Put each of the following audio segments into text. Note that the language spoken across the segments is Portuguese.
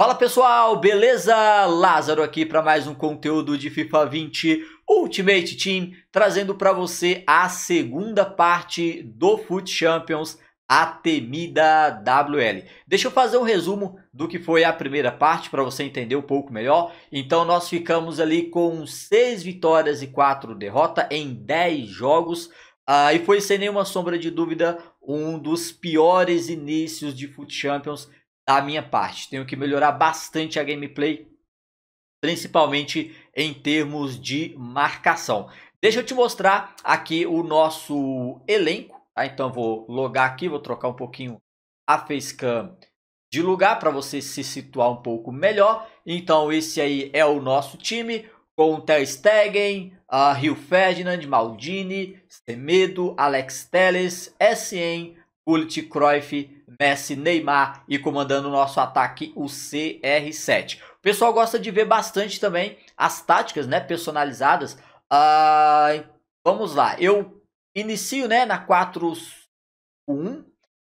Fala pessoal, beleza? Lázaro aqui para mais um conteúdo de FIFA 20 Ultimate Team, trazendo para você a segunda parte do Foot Champions, a temida WL. Deixa eu fazer um resumo do que foi a primeira parte para você entender um pouco melhor. Então nós ficamos ali com 6 vitórias e 4 derrotas em 10 jogos. Uh, e foi sem nenhuma sombra de dúvida um dos piores inícios de Foot Champions da minha parte. Tenho que melhorar bastante a gameplay, principalmente em termos de marcação. Deixa eu te mostrar aqui o nosso elenco. Tá? Então vou logar aqui, vou trocar um pouquinho a facecam de lugar para você se situar um pouco melhor. Então esse aí é o nosso time com o Ter Stegen, uh, ah, Rio Ferdinand, Maldini, Semedo, Alex Teles, SN, Pulisic, Cruyff, Messi, Neymar e comandando o nosso ataque o CR7. O pessoal gosta de ver bastante também as táticas, né, personalizadas. Ah, vamos lá, eu inicio, né, na 4-1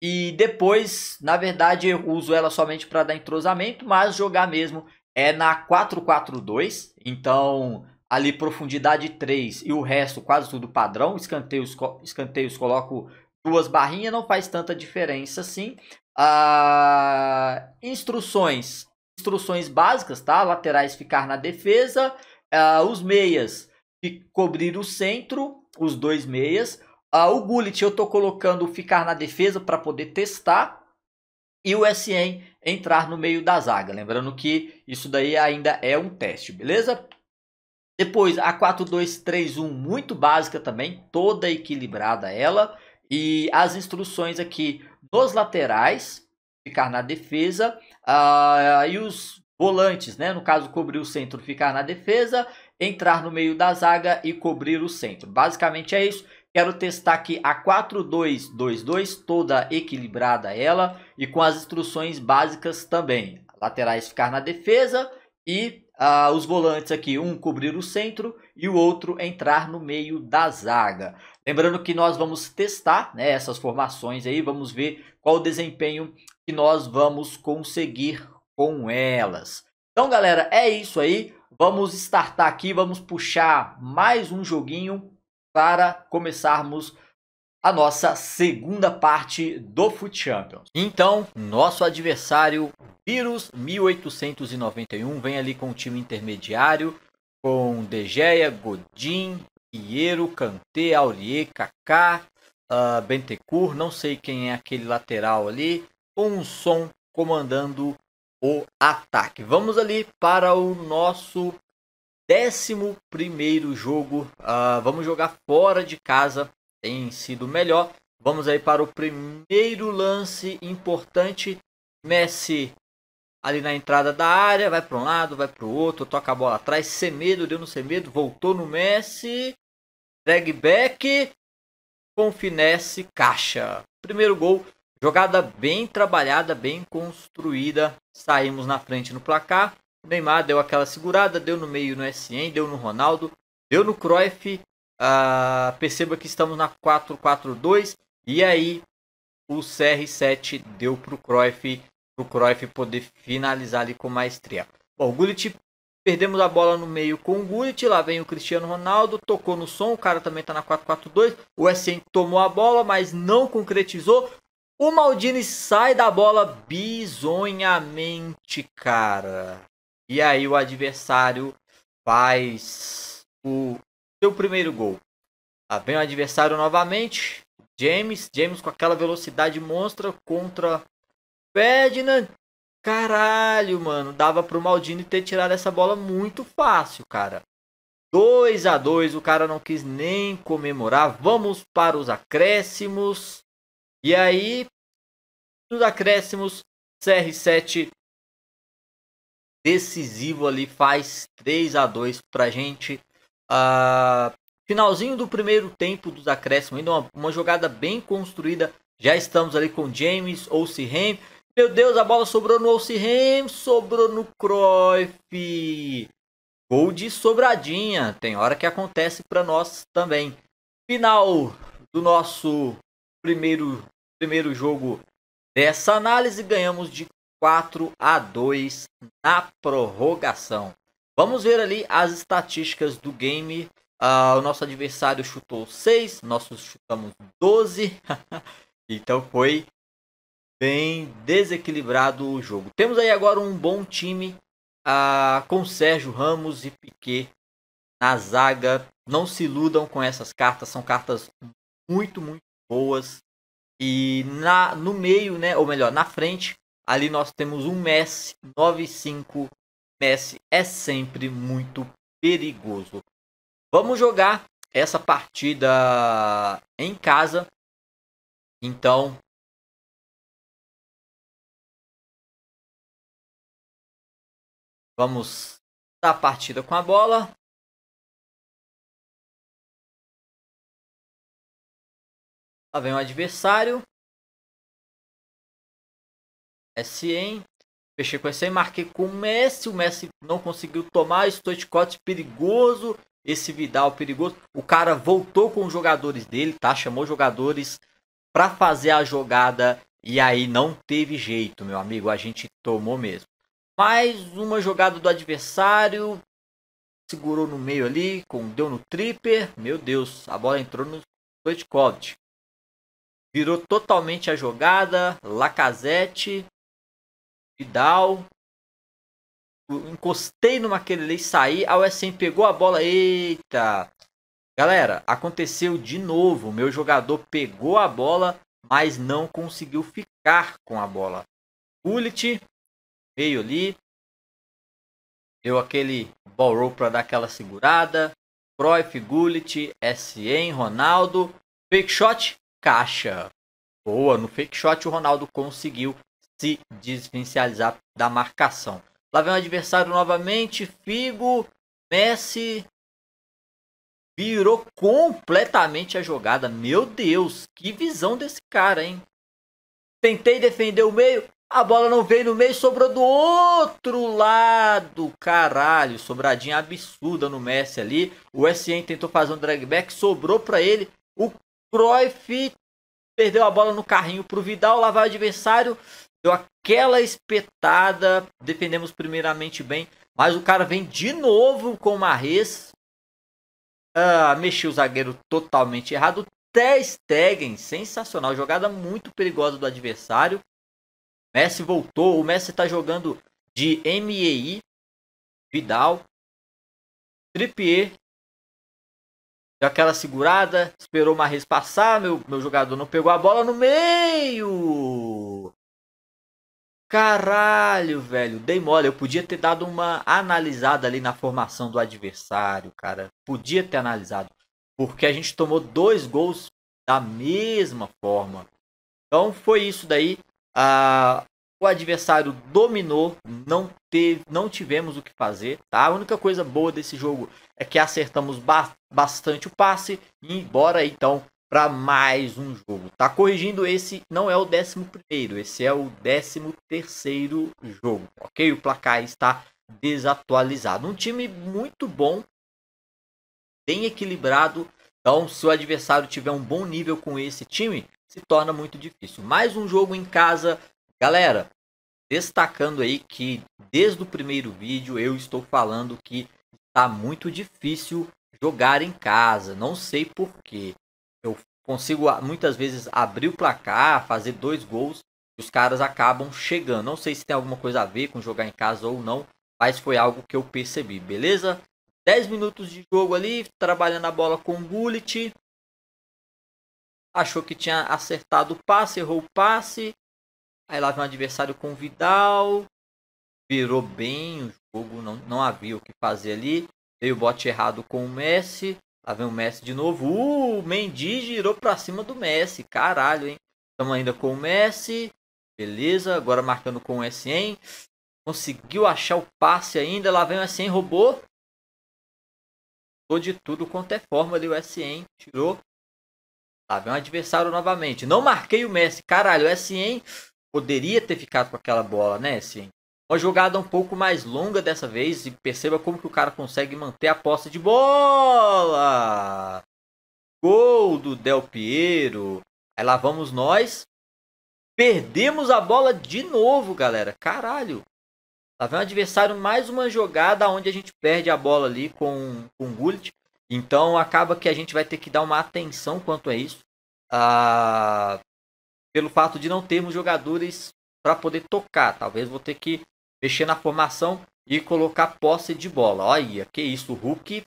e depois, na verdade, eu uso ela somente para dar entrosamento, mas jogar mesmo é na 4-4-2. Então, ali profundidade 3 e o resto quase tudo padrão. Escanteios, escanteios coloco duas barrinhas não faz tanta diferença assim. Ah, instruções, instruções básicas, tá? Laterais ficar na defesa, ah, os meias cobrir o centro, os dois meias. Ah, o gullet eu tô colocando ficar na defesa para poder testar e o SN entrar no meio da zaga. Lembrando que isso daí ainda é um teste, beleza? Depois a 4-2-3-1 muito básica também, toda equilibrada ela. E as instruções aqui dos laterais, ficar na defesa, uh, e os volantes, né? No caso, cobrir o centro, ficar na defesa, entrar no meio da zaga e cobrir o centro. Basicamente é isso. Quero testar aqui a 4-2-2-2, toda equilibrada ela, e com as instruções básicas também. Laterais ficar na defesa e ah, os volantes aqui, um cobrir o centro e o outro entrar no meio da zaga. Lembrando que nós vamos testar né, essas formações aí, vamos ver qual o desempenho que nós vamos conseguir com elas. Então, galera, é isso aí. Vamos startar aqui, vamos puxar mais um joguinho para começarmos a nossa segunda parte do Foot Champions. Então, nosso adversário Virus 1891 vem ali com o um time intermediário com De Gea, Godin, Piero, Kanté, Aurier, Kaká, uh, ah, Bentecur, não sei quem é aquele lateral ali, com um som comandando o ataque. Vamos ali para o nosso décimo primeiro jogo. Uh, vamos jogar fora de casa tem sido melhor. Vamos aí para o primeiro lance importante. Messi ali na entrada da área, vai para um lado, vai para o outro, toca a bola atrás, sem medo, deu no sem medo, voltou no Messi, drag back, com finesse, caixa. Primeiro gol, jogada bem trabalhada, bem construída, saímos na frente no placar, o Neymar deu aquela segurada, deu no meio no SN, deu no Ronaldo, deu no Cruyff ah, perceba que estamos na 4-4-2. E aí o CR7 deu para o Cruyff, pro Cruyff poder finalizar ali com maestria. Bom, o Gullit, perdemos a bola no meio com o Gullit, lá vem o Cristiano Ronaldo, tocou no som, o cara também está na 4-4-2. O SN tomou a bola, mas não concretizou. O Maldini sai da bola bizonhamente, cara. E aí o adversário faz o seu primeiro gol. Lá vem o adversário novamente. James, James com aquela velocidade monstra contra Ferdinand. Caralho, mano, dava pro Maldini ter tirado essa bola muito fácil, cara. 2 a 2, o cara não quis nem comemorar. Vamos para os acréscimos. E aí, nos acréscimos, CR7 decisivo ali faz 3 a 2 pra gente Uh, finalzinho do primeiro tempo dos acréscimos, ainda uma, uma, jogada bem construída. Já estamos ali com James, ou Ossihem. Meu Deus, a bola sobrou no Ossihem, sobrou no Cruyff. Gol de sobradinha. Tem hora que acontece para nós também. Final do nosso primeiro, primeiro jogo dessa análise. Ganhamos de 4 a 2 na prorrogação. Vamos ver ali as estatísticas do game. Uh, o nosso adversário chutou 6, nós chutamos 12. então foi bem desequilibrado o jogo. Temos aí agora um bom time uh, com Sérgio Ramos e Piquet na zaga. Não se iludam com essas cartas, são cartas muito, muito boas. E na, no meio, né, ou melhor, na frente, ali nós temos um Messi 95 Messi é sempre muito perigoso. Vamos jogar essa partida em casa. Então, vamos da partida com a bola. Lá vem o adversário. SN. Fechei com essa aí, marquei com o Messi. O Messi não conseguiu tomar. Stoichkov perigoso. Esse Vidal perigoso. O cara voltou com os jogadores dele, tá? Chamou jogadores para fazer a jogada. E aí não teve jeito, meu amigo. A gente tomou mesmo. Mais uma jogada do adversário. Segurou no meio ali. Com, deu no tripper. Meu Deus, a bola entrou no Stoichkov. Virou totalmente a jogada. Lacazette Vidal. Encostei no Maquelele e saí. A USM pegou a bola. Eita! Galera, aconteceu de novo. Meu jogador pegou a bola, mas não conseguiu ficar com a bola. Bullet veio ali. Deu aquele ball roll para dar aquela segurada. Cruyff, Gullit, SN, Ronaldo. Fake shot, caixa. Boa, no fake shot o Ronaldo conseguiu se desvencializar da marcação. Lá vem o adversário novamente, Figo, Messi, virou completamente a jogada. Meu Deus, que visão desse cara, hein? Tentei defender o meio, a bola não veio no meio, sobrou do outro lado. Caralho, sobradinha absurda no Messi ali. O SN tentou fazer um drag back. sobrou para ele. O Cruyff perdeu a bola no carrinho pro Vidal, lá vai o adversário deu aquela espetada, defendemos primeiramente bem, mas o cara vem de novo com o Marres. Uh, ah, mexeu o zagueiro totalmente errado. Ter Stegen, sensacional, jogada muito perigosa do adversário. Messi voltou, o Messi está jogando de MEI, Vidal, Trippier, deu aquela segurada, esperou o Marres passar, meu, meu jogador não pegou a bola no meio. Caralho, velho, dei mole. Eu podia ter dado uma analisada ali na formação do adversário, cara. Podia ter analisado. Porque a gente tomou dois gols da mesma forma. Então foi isso daí. Ah, o adversário dominou, não teve, não tivemos o que fazer. Tá? A única coisa boa desse jogo é que acertamos ba bastante o passe. embora então para mais um jogo. Tá corrigindo, esse não é o 11, esse é o 13 jogo, ok? O placar está desatualizado. Um time muito bom, bem equilibrado. Então, se o adversário tiver um bom nível com esse time, se torna muito difícil. Mais um jogo em casa, galera. Destacando aí que desde o primeiro vídeo eu estou falando que tá muito difícil jogar em casa. Não sei porquê eu consigo ah, muitas vezes abrir o placar, fazer dois gols, e os caras acabam chegando. Não sei se tem alguma coisa a ver com jogar em casa ou não, mas foi algo que eu percebi, beleza? 10 minutos de jogo ali, trabalhando a bola com o Gullit. Achou que tinha acertado o passe, errou o passe. Aí lá vem o adversário com o Vidal. Virou bem o jogo, não, não havia o que fazer ali. Veio o bote errado com o Messi. Lá tá vem o Messi de novo. Uh, o Mendy girou pra cima do Messi. Caralho, hein? Estamos ainda com o Messi. Beleza, agora marcando com o SN. Conseguiu achar o passe ainda. Lá vem o SN, roubou. Tô de tudo quanto é forma ali o SN. Tirou. Lá vem o adversário novamente. Não marquei o Messi. Caralho, o SN poderia ter ficado com aquela bola, né, SN? Uma jogada um pouco mais longa dessa vez e perceba como que o cara consegue manter a posse de bola. Gol do Del Piero. Aí lá vamos nós. Perdemos a bola de novo, galera. Caralho. Lá vem o adversário mais uma jogada onde a gente perde a bola ali com, com o Gullit. Então acaba que a gente vai ter que dar uma atenção quanto a isso. Ah, pelo fato de não termos jogadores para poder tocar. Talvez vou ter que mexer na formação e colocar posse de bola. Olha, que isso, o Hulk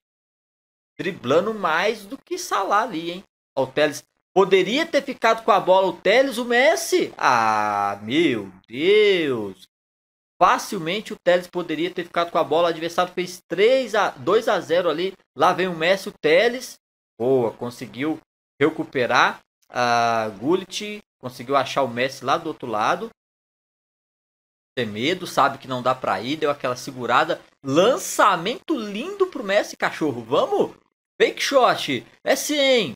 driblando mais do que Salah ali, hein? O Teles poderia ter ficado com a bola o Teles, o Messi. Ah, meu Deus. Facilmente o Teles poderia ter ficado com a bola. O adversário fez 3 a 2 a 0 ali. Lá vem o Messi, o Teles. Boa, conseguiu recuperar. A ah, Gullit conseguiu achar o Messi lá do outro lado ter medo, sabe que não dá pra ir, deu aquela segurada. Lançamento lindo pro Messi, cachorro. Vamos? Fake shot. Messi, hein?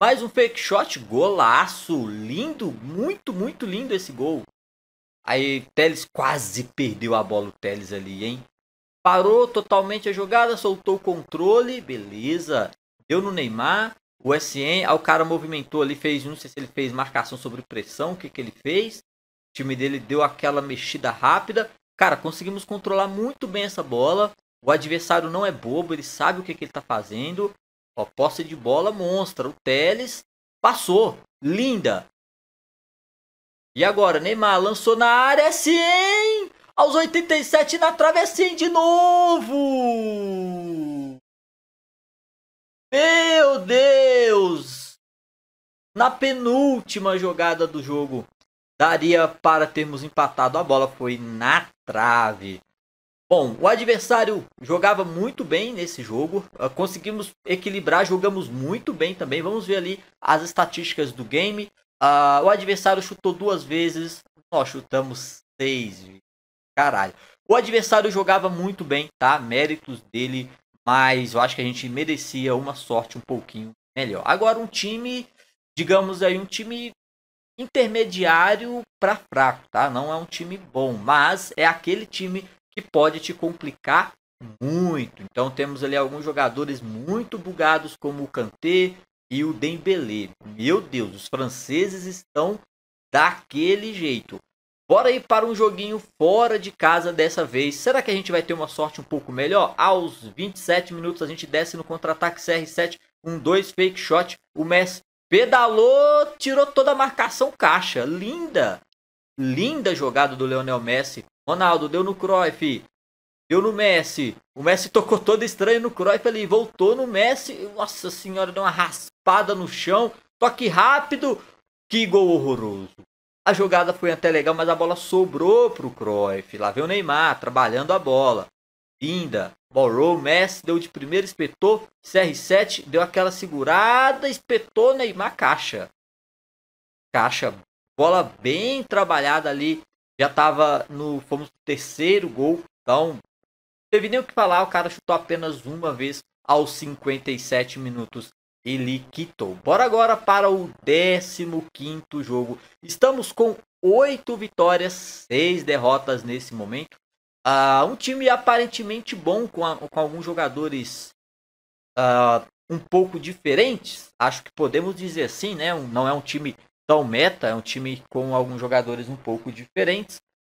Mais um fake shot. Golaço. Lindo. Muito, muito lindo esse gol. Aí Teles quase perdeu a bola, o Teles ali, hein? Parou totalmente a jogada, soltou o controle, beleza. Deu no Neymar o SN, aí o cara movimentou ali, fez, não sei se ele fez marcação sobre pressão, o que, que ele fez. O time dele deu aquela mexida rápida. Cara, conseguimos controlar muito bem essa bola. O adversário não é bobo, ele sabe o que, que ele tá fazendo. Ó, posse de bola monstra. O Teles passou. Linda. E agora, Neymar lançou na área. Sim! Aos 87 na travessinha de novo! Meu Deus! Na penúltima jogada do jogo, daria para termos empatado. A bola foi na trave. Bom, o adversário jogava muito bem nesse jogo. Ah, conseguimos equilibrar, jogamos muito bem também. Vamos ver ali as estatísticas do game. Uh, o adversário chutou duas vezes. Nós chutamos seis. Caralho. O adversário jogava muito bem, tá? Méritos dele mas eu acho que a gente merecia uma sorte um pouquinho melhor. Agora, um time, digamos aí, um time intermediário para fraco, tá? Não é um time bom, mas é aquele time que pode te complicar muito. Então temos ali alguns jogadores muito bugados como o Kanté e o Dembélé. Meu Deus, os franceses estão daquele jeito. Bora aí para um joguinho fora de casa dessa vez. Será que a gente vai ter uma sorte um pouco melhor? Aos 27 minutos a gente desce no contra-ataque CR7, um dois fake shot. O Messi pedalou, tirou toda a marcação caixa. Linda! Linda jogada do Leonel Messi. Ronaldo deu no Cruyff. Deu no Messi. O Messi tocou todo estranho no Cruyff ali. Voltou no Messi. Nossa senhora, deu uma raspada no chão. Toque rápido. Que gol horroroso. A jogada foi até legal, mas a bola sobrou para o Cruyff. Lá veio o Neymar trabalhando a bola. Linda. Borrow, Messi deu de primeiro, espetou. CR7 deu aquela segurada, espetou Neymar caixa. Caixa, bola bem trabalhada ali. Já estava no, fomos terceiro gol. Então, teve nem o que falar, o cara chutou apenas uma vez aos 57 minutos ele quitou. Bora agora para o 15 jogo. Estamos com 8 vitórias, 6 derrotas nesse momento. Uh, um time aparentemente bom com, a, com alguns jogadores uh, um pouco diferentes. Acho que podemos dizer assim, né? Um, não é um time tão meta, é um time com alguns jogadores um pouco diferentes,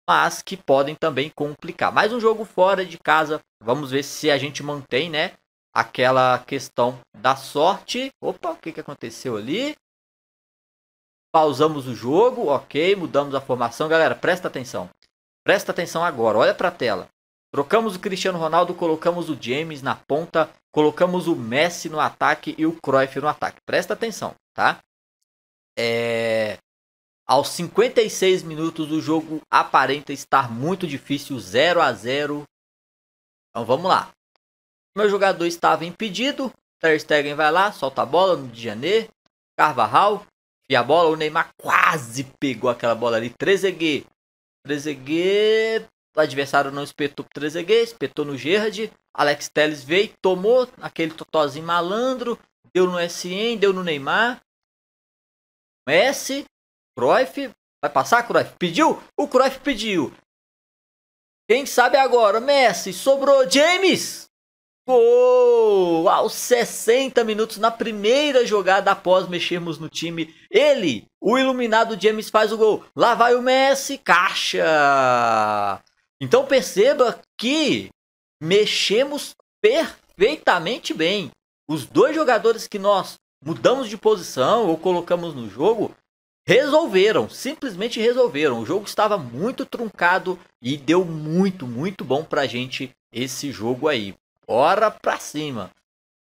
mas que podem também complicar. Mais um jogo fora de casa. Vamos ver se a gente mantém, né? aquela questão da sorte. Opa, o que, que aconteceu ali? Pausamos o jogo, ok, mudamos a formação. Galera, presta atenção. Presta atenção agora, olha para a tela. Trocamos o Cristiano Ronaldo, colocamos o James na ponta, colocamos o Messi no ataque e o Cruyff no ataque. Presta atenção, tá? É... Aos 56 minutos o jogo aparenta estar muito difícil, 0 a 0. Então vamos lá. Meu jogador estava impedido. Ter Stegen vai lá, solta a bola no Diané. Carvajal. E a bola, o Neymar quase pegou aquela bola ali. Trezeguet. Trezeguet. O adversário não espetou pro Trezeguet, espetou no Gerrard. Alex Telles veio, tomou aquele totozinho malandro. Deu no SN, deu no Neymar. Messi. Cruyff. Vai passar, Cruyff? Pediu? O Cruyff pediu. Quem sabe agora? Messi. Sobrou James. Gol! Aos 60 minutos, na primeira jogada após mexermos no time, ele, o iluminado James, faz o gol. Lá vai o Messi, caixa! Então perceba que mexemos perfeitamente bem. Os dois jogadores que nós mudamos de posição ou colocamos no jogo resolveram, simplesmente resolveram. O jogo estava muito truncado e deu muito, muito bom para a gente esse jogo aí. Bora pra cima.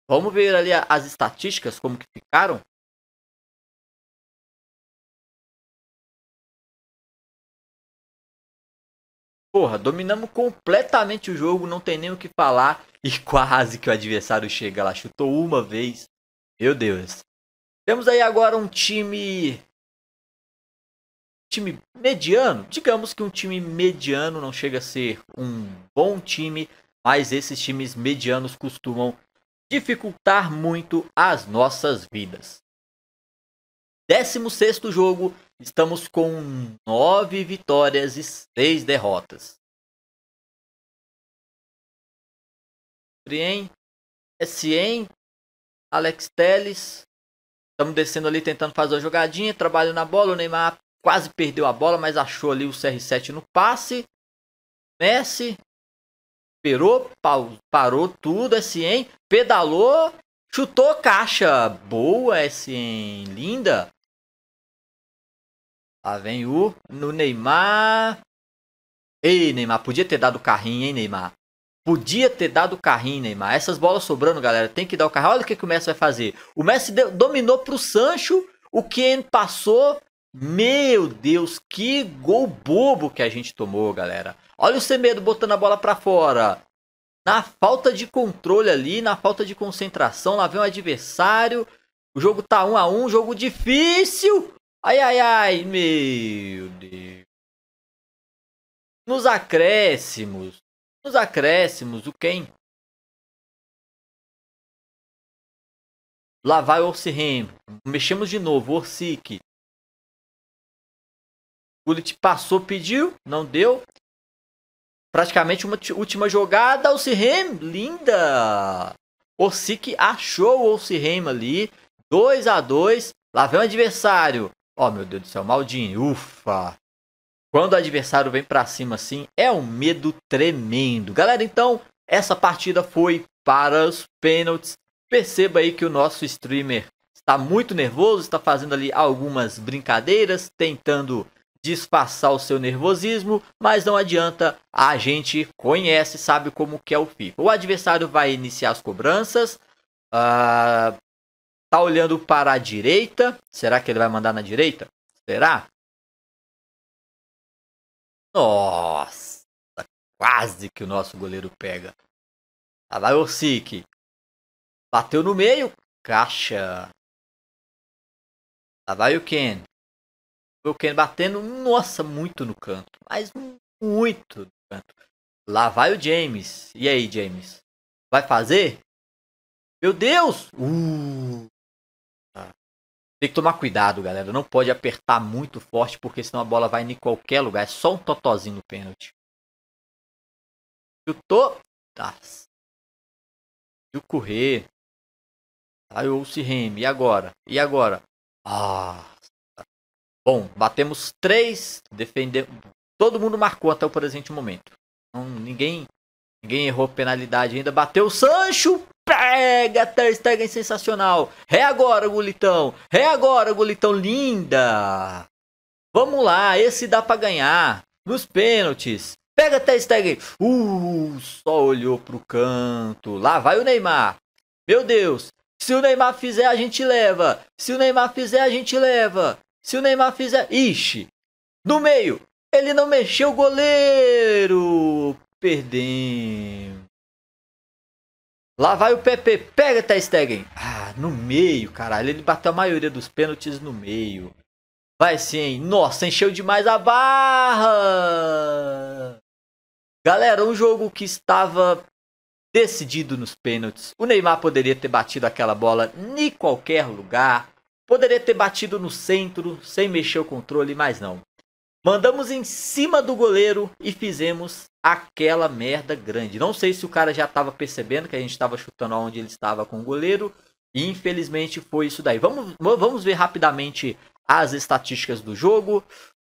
Vamos ver ali as estatísticas, como que ficaram. Porra, dominamos completamente o jogo, não tem nem o que falar. E quase que o adversário chega lá, chutou uma vez. Meu Deus. Temos aí agora um time. Time mediano? Digamos que um time mediano não chega a ser um bom time, mas esses times medianos costumam dificultar muito as nossas vidas. 16º jogo, estamos com 9 vitórias e 6 derrotas. Trien, Sien, Alex Teles, estamos descendo ali tentando fazer uma jogadinha, trabalho na bola, o Neymar quase perdeu a bola, mas achou ali o CR7 no passe. Messi, Esperou, parou tudo, é SM pedalou, chutou caixa boa, é SM linda. Lá vem o no Neymar. Ei, Neymar, podia ter dado carrinho, hein, Neymar? Podia ter dado carrinho, Neymar. Essas bolas sobrando, galera, tem que dar o carrinho. Olha o que, que o Messi vai fazer. O Messi deu, dominou pro Sancho, o Ken passou. Meu Deus, que gol bobo que a gente tomou, galera. Olha o Semedo botando a bola para fora. Na falta de controle ali, na falta de concentração, lá vem o um adversário. O jogo tá um a um, jogo difícil. Ai, ai, ai, meu Deus. Nos acréscimos, nos acréscimos, o quem? Lá vai o Orsihem. Mexemos de novo, Orsic. Gullit passou, pediu, não deu. Praticamente uma última jogada, o linda! O Sik achou o Sirheim ali, 2 a 2 lá vem o adversário. Ó, oh, meu Deus do céu, Maldini, ufa! Quando o adversário vem para cima assim, é um medo tremendo. Galera, então, essa partida foi para os pênaltis. Perceba aí que o nosso streamer está muito nervoso, está fazendo ali algumas brincadeiras, tentando disfarçar o seu nervosismo, mas não adianta, a gente conhece, sabe como que é o FIFA. O adversário vai iniciar as cobranças, uh, tá olhando para a direita, será que ele vai mandar na direita? Será? Nossa, quase que o nosso goleiro pega. Lá ah, vai o Sik. Bateu no meio, caixa. Lá ah, vai o Ken o Ken batendo, nossa, muito no canto. Mas muito no canto. Lá vai o James. E aí, James? Vai fazer? Meu Deus! Uh! Ah. Tem que tomar cuidado, galera. Não pode apertar muito forte, porque senão a bola vai em qualquer lugar. É só um totozinho no pênalti. Chutou. Tá. E o correr. Aí o Sirene. E agora? E agora? Ah. Bom, batemos três, defendemos. Todo mundo marcou até o presente momento. Então, ninguém, ninguém errou penalidade ainda. Bateu o Sancho, pega, Ter Stegen sensacional. É agora, Gulitão. É agora, Gulitão linda. Vamos lá, esse dá para ganhar. Nos pênaltis. Pega Ter Stegen. Uh, só olhou pro canto. Lá vai o Neymar. Meu Deus. Se o Neymar fizer, a gente leva. Se o Neymar fizer, a gente leva. Se o Neymar fizer. Ixi! No meio! Ele não mexeu o goleiro! Perdemos. Lá vai o Pepe. Pega, Ter Stegen. Ah, no meio, caralho. Ele bateu a maioria dos pênaltis no meio. Vai sim. Nossa, encheu demais a barra. Galera, um jogo que estava decidido nos pênaltis. O Neymar poderia ter batido aquela bola em qualquer lugar. Poderia ter batido no centro sem mexer o controle, mas não. Mandamos em cima do goleiro e fizemos aquela merda grande. Não sei se o cara já estava percebendo que a gente estava chutando onde ele estava com o goleiro. E infelizmente foi isso daí. Vamos, vamos ver rapidamente as estatísticas do jogo.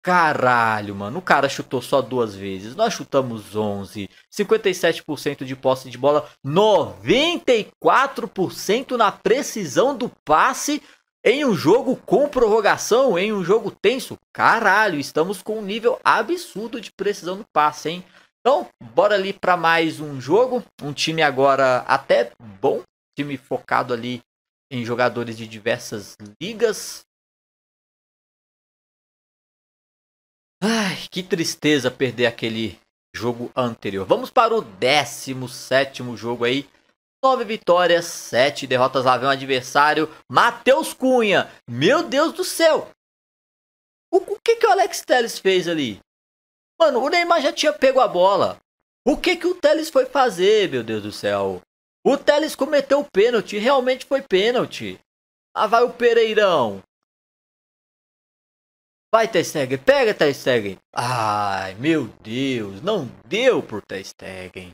Caralho, mano, o cara chutou só duas vezes. Nós chutamos 11, 57% de posse de bola, 94% na precisão do passe em um jogo com prorrogação, em um jogo tenso, caralho, estamos com um nível absurdo de precisão no passe, hein? Então, bora ali para mais um jogo. Um time agora até bom, time focado ali em jogadores de diversas ligas. Ai, que tristeza perder aquele jogo anterior. Vamos para o 17 sétimo jogo aí 9 vitórias, 7 derrotas lá vem um adversário, Matheus Cunha. Meu Deus do céu! O, o, que que o Alex Telles fez ali? Mano, o Neymar já tinha pego a bola. O que que o Telles foi fazer, meu Deus do céu? O Telles cometeu o pênalti, realmente foi pênalti. Lá ah, vai o Pereirão. Vai, Testegen, pega, Testegen. Ai, meu Deus, não deu pro Testegen.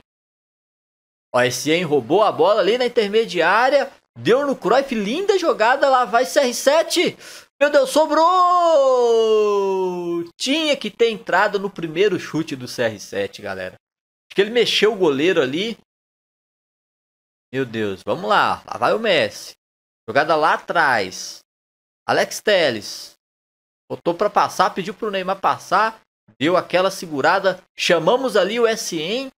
Ó, esse hein, roubou a bola ali na intermediária. Deu no Cruyff, linda jogada, lá vai CR7. Meu Deus, sobrou! Tinha que ter entrado no primeiro chute do CR7, galera. Acho que ele mexeu o goleiro ali. Meu Deus, vamos lá. Lá vai o Messi. Jogada lá atrás. Alex Teles. Botou para passar, pediu pro Neymar passar. Deu aquela segurada. Chamamos ali o SN.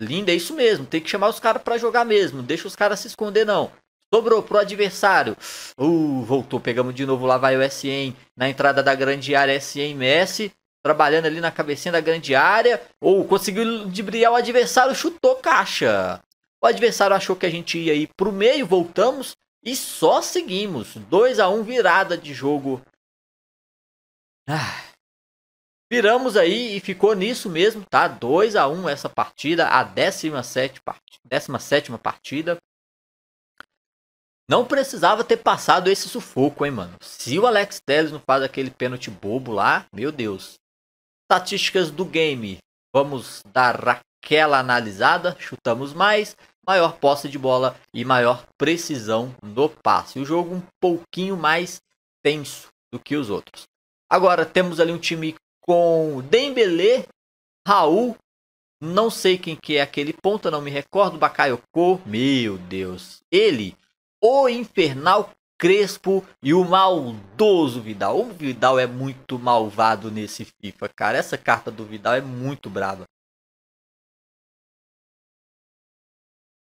Linda, é isso mesmo. Tem que chamar os caras para jogar mesmo. deixa os caras se esconder, não. Sobrou pro adversário. Uh, voltou. Pegamos de novo. Lá vai o SN. Na entrada da grande área, SM Messi. Trabalhando ali na cabecinha da grande área. Ou oh, conseguiu debriar o adversário. Chutou caixa. O adversário achou que a gente ia ir pro meio. Voltamos. E só seguimos. 2 a 1 um, virada de jogo. Ah. Viramos aí e ficou nisso mesmo, tá? 2 a 1 essa partida, a 17 partida, 17 partida. Não precisava ter passado esse sufoco, hein, mano? Se o Alex Telles não faz aquele pênalti bobo lá, meu Deus. Estatísticas do game. Vamos dar aquela analisada, chutamos mais, maior posse de bola e maior precisão no passe. O jogo um pouquinho mais tenso do que os outros. Agora temos ali um time com Dembele, Raul, não sei quem que é aquele ponta, não me recordo, Bakayoko, meu Deus. Ele, o infernal Crespo e o maldoso Vidal. O Vidal é muito malvado nesse FIFA, cara. Essa carta do Vidal é muito brava.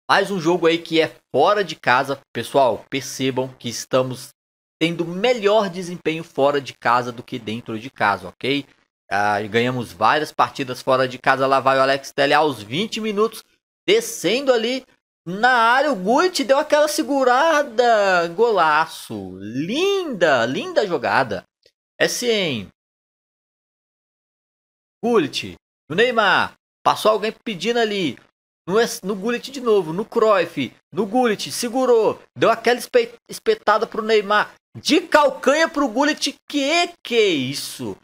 Mais um jogo aí que é fora de casa. Pessoal, percebam que estamos tendo melhor desempenho fora de casa do que dentro de casa, ok? Ah, ganhamos várias partidas fora de casa. Lá vai o Alex Telle aos 20 minutos, descendo ali na área. O Gullit deu aquela segurada. Golaço. Linda, linda jogada. É sim. Gullit. No Neymar. Passou alguém pedindo ali. No, no Gullit de novo. No Cruyff. No Gullit. Segurou. Deu aquela espetada pro Neymar. De calcanha pro Gullit. Que que é isso?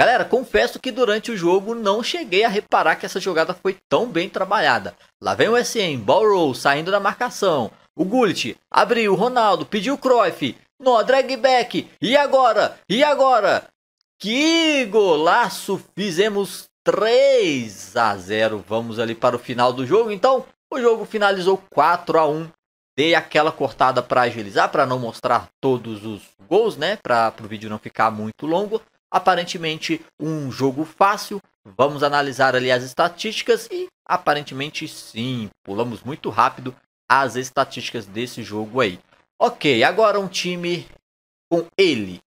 Galera, confesso que durante o jogo não cheguei a reparar que essa jogada foi tão bem trabalhada. Lá vem o SM, roll, saindo da marcação. O Gullit abriu, Ronaldo pediu o Cruyff. No drag back. E agora? E agora? Que golaço! Fizemos 3 a 0. Vamos ali para o final do jogo. Então, o jogo finalizou 4 a 1. Dei aquela cortada para agilizar, para não mostrar todos os gols, né? Para o vídeo não ficar muito longo. Aparentemente um jogo fácil. Vamos analisar ali as estatísticas e aparentemente sim, pulamos muito rápido as estatísticas desse jogo aí. Ok, agora um time com ele.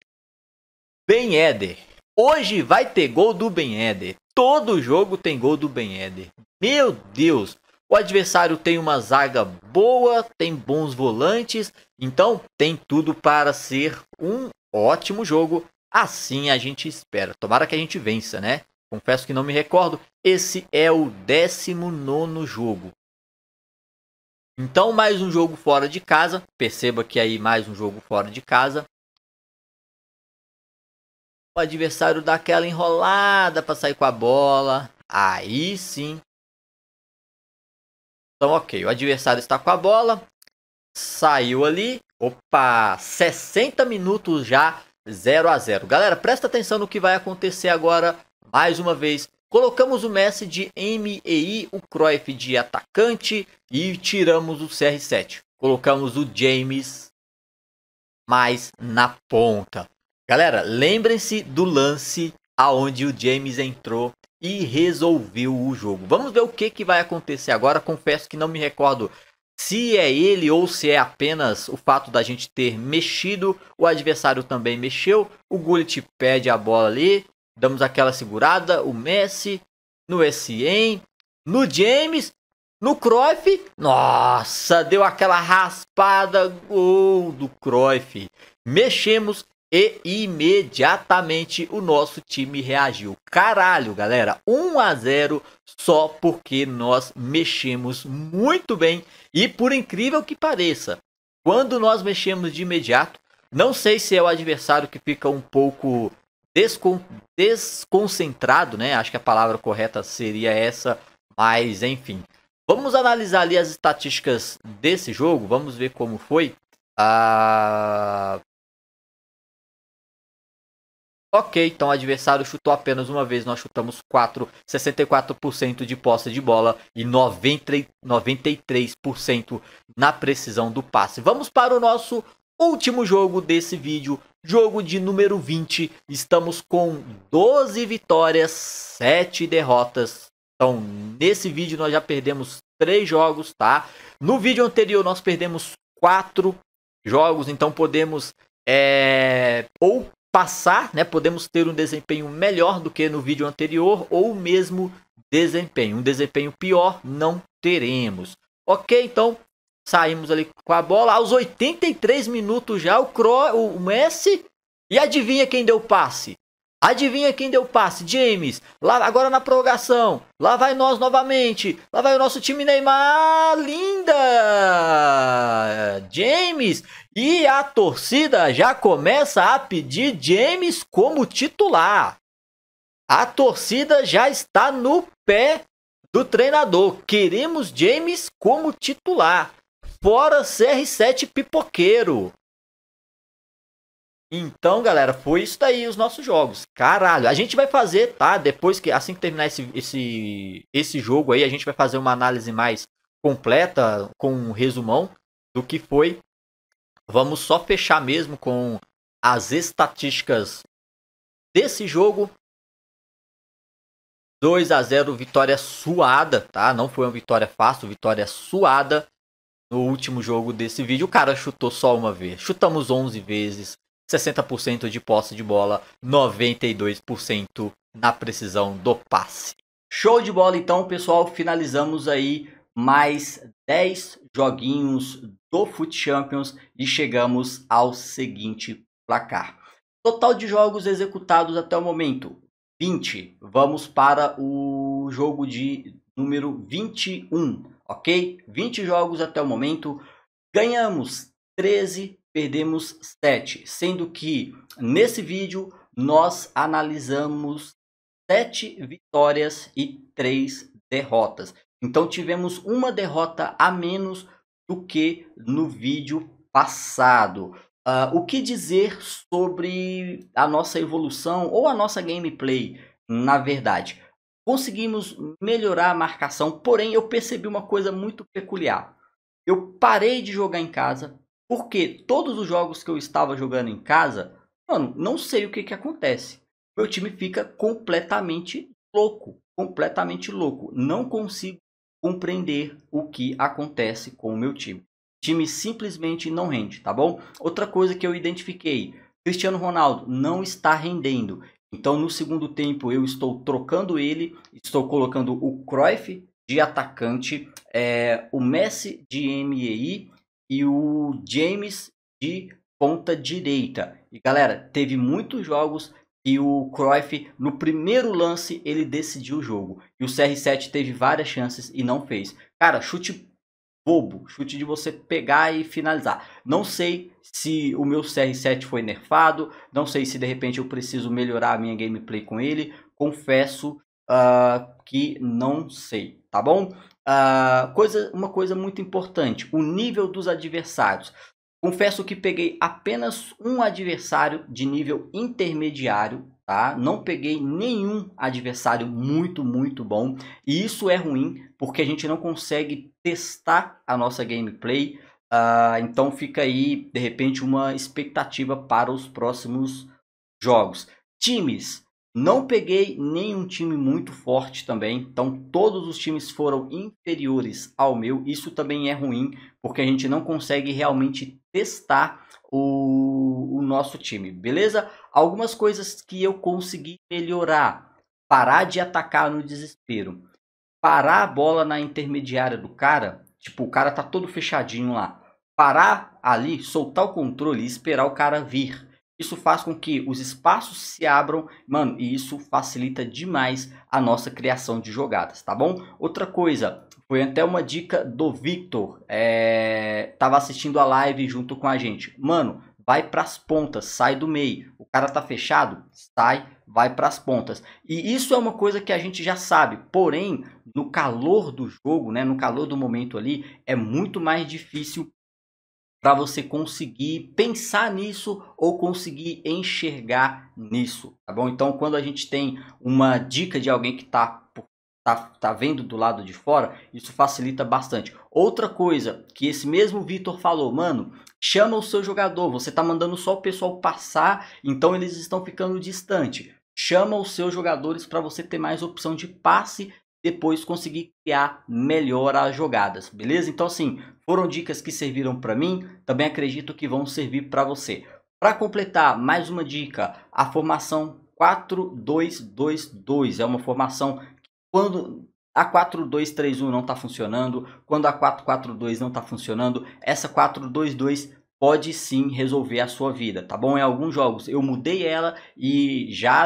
Ben Eder. Hoje vai ter gol do Ben Eder. Todo jogo tem gol do Ben Eder. Meu Deus! O adversário tem uma zaga boa, tem bons volantes, então tem tudo para ser um ótimo jogo. Assim a gente espera. Tomara que a gente vença, né? Confesso que não me recordo. Esse é o 19 jogo. Então, mais um jogo fora de casa. Perceba que aí mais um jogo fora de casa. O adversário dá aquela enrolada para sair com a bola. Aí sim. Então, ok. O adversário está com a bola. Saiu ali. Opa, 60 minutos já 0 a 0 Galera, presta atenção no que vai acontecer agora, mais uma vez. Colocamos o Messi de MEI, o Cruyff de atacante e tiramos o CR7. Colocamos o James mais na ponta. Galera, lembrem-se do lance aonde o James entrou e resolveu o jogo. Vamos ver o que, que vai acontecer agora. Confesso que não me recordo se é ele ou se é apenas o fato da gente ter mexido, o adversário também mexeu, o Gullit pede a bola ali, damos aquela segurada, o Messi, no sm no James, no Cruyff, nossa, deu aquela raspada, gol do Cruyff. Mexemos e imediatamente o nosso time reagiu. Caralho, galera, 1 a 0 só porque nós mexemos muito bem e por incrível que pareça, quando nós mexemos de imediato, não sei se é o adversário que fica um pouco descon desconcentrado, né? Acho que a palavra correta seria essa, mas enfim. Vamos analisar ali as estatísticas desse jogo, vamos ver como foi. Ah, Ok, então o adversário chutou apenas uma vez, nós chutamos 4, 64% de posse de bola e 90, 93% na precisão do passe. Vamos para o nosso último jogo desse vídeo, jogo de número 20. Estamos com 12 vitórias, 7 derrotas. Então, nesse vídeo nós já perdemos 3 jogos, tá? No vídeo anterior nós perdemos 4 jogos, então podemos é, ou passar, né? Podemos ter um desempenho melhor do que no vídeo anterior ou mesmo desempenho. Um desempenho pior não teremos. Ok, então saímos ali com a bola. Aos 83 minutos já o, Cro, o Messi. E adivinha quem deu passe? Adivinha quem deu passe? James. Lá agora na prorrogação. Lá vai nós novamente. Lá vai o nosso time Neymar. Linda! James. E a torcida já começa a pedir James como titular. A torcida já está no pé do treinador. Queremos James como titular. Fora CR7 pipoqueiro. Então, galera, foi isso daí os nossos jogos. Caralho, a gente vai fazer, tá? Depois que, assim que terminar esse, esse, esse jogo aí, a gente vai fazer uma análise mais completa, com um resumão do que foi. Vamos só fechar mesmo com as estatísticas desse jogo. 2 a 0 vitória suada, tá? Não foi uma vitória fácil, vitória suada. No último jogo desse vídeo, o cara chutou só uma vez. Chutamos 11 vezes 60% de posse de bola, 92% na precisão do passe. Show de bola então, pessoal. Finalizamos aí mais 10 joguinhos do Foot Champions e chegamos ao seguinte placar. Total de jogos executados até o momento, 20. Vamos para o jogo de número 21, ok? 20 jogos até o momento. Ganhamos 13 perdemos 7, sendo que nesse vídeo nós analisamos 7 vitórias e 3 derrotas. Então tivemos uma derrota a menos do que no vídeo passado. Uh, o que dizer sobre a nossa evolução ou a nossa gameplay, na verdade? Conseguimos melhorar a marcação, porém eu percebi uma coisa muito peculiar. Eu parei de jogar em casa, porque todos os jogos que eu estava jogando em casa, mano, não sei o que, que acontece. Meu time fica completamente louco. Completamente louco. Não consigo compreender o que acontece com o meu time. O time simplesmente não rende, tá bom? Outra coisa que eu identifiquei: Cristiano Ronaldo não está rendendo. Então, no segundo tempo, eu estou trocando ele, estou colocando o Cruyff de atacante, é, o Messi de MEI e o James de ponta direita. E galera, teve muitos jogos que o Cruyff no primeiro lance ele decidiu o jogo. E o CR7 teve várias chances e não fez. Cara, chute bobo, chute de você pegar e finalizar. Não sei se o meu CR7 foi nerfado, não sei se de repente eu preciso melhorar a minha gameplay com ele. Confesso uh, que não sei, tá bom? Uh, coisa, uma coisa muito importante: o nível dos adversários. Confesso que peguei apenas um adversário de nível intermediário, tá? Não peguei nenhum adversário muito, muito bom. E isso é ruim, porque a gente não consegue testar a nossa gameplay. Uh, então fica aí, de repente, uma expectativa para os próximos jogos. Times. Não peguei nenhum time muito forte também, então todos os times foram inferiores ao meu. Isso também é ruim, porque a gente não consegue realmente testar o, o nosso time, beleza? Algumas coisas que eu consegui melhorar: parar de atacar no desespero, parar a bola na intermediária do cara, tipo, o cara tá todo fechadinho lá, parar ali, soltar o controle e esperar o cara vir. Isso faz com que os espaços se abram, mano, e isso facilita demais a nossa criação de jogadas, tá bom? Outra coisa, foi até uma dica do Victor, é... tava assistindo a live junto com a gente. Mano, vai para as pontas, sai do meio. O cara tá fechado, sai, vai para as pontas. E isso é uma coisa que a gente já sabe. Porém, no calor do jogo, né, no calor do momento ali, é muito mais difícil para você conseguir pensar nisso ou conseguir enxergar nisso, tá bom? Então, quando a gente tem uma dica de alguém que está tá, tá vendo do lado de fora, isso facilita bastante. Outra coisa que esse mesmo Vitor falou, mano, chama o seu jogador, você tá mandando só o pessoal passar, então eles estão ficando distante. Chama os seus jogadores para você ter mais opção de passe depois conseguir criar melhor as jogadas, beleza? Então assim, foram dicas que serviram para mim, também acredito que vão servir para você. Para completar, mais uma dica, a formação 4-2-2-2 é uma formação quando a 4-2-3-1 não está funcionando, quando a 4-4-2 não está funcionando, essa 4-2-2 pode sim resolver a sua vida, tá bom? Em alguns jogos eu mudei ela e já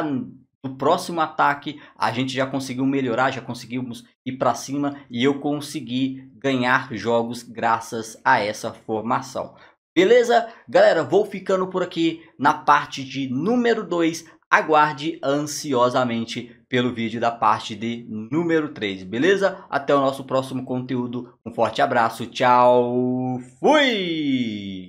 no próximo ataque a gente já conseguiu melhorar, já conseguimos ir para cima e eu consegui ganhar jogos graças a essa formação. Beleza? Galera, vou ficando por aqui na parte de número 2. Aguarde ansiosamente pelo vídeo da parte de número 3, beleza? Até o nosso próximo conteúdo. Um forte abraço, tchau, fui!